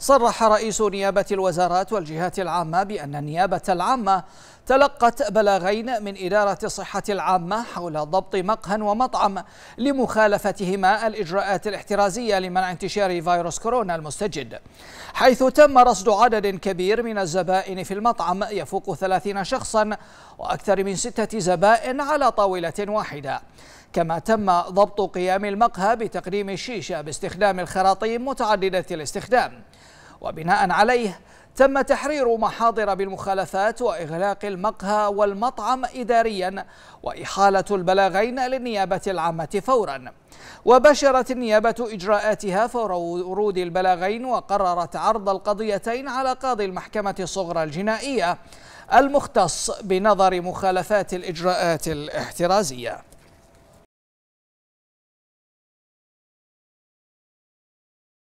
صرح رئيس نيابة الوزارات والجهات العامة بأن النيابة العامة تلقت بلاغين من إدارة الصحة العامة حول ضبط مقهى ومطعم لمخالفتهما الإجراءات الاحترازية لمنع انتشار فيروس كورونا المستجد حيث تم رصد عدد كبير من الزبائن في المطعم يفوق 30 شخصا وأكثر من ستة زبائن على طاولة واحدة كما تم ضبط قيام المقهى بتقديم الشيشة باستخدام الخراطيم متعددة الاستخدام وبناء عليه تم تحرير محاضر بالمخالفات وإغلاق المقهى والمطعم إداريا وإحالة البلاغين للنيابة العامة فورا وبشرت النيابة إجراءاتها فور ورود البلاغين وقررت عرض القضيتين على قاضي المحكمة الصغرى الجنائية المختص بنظر مخالفات الإجراءات الاحترازية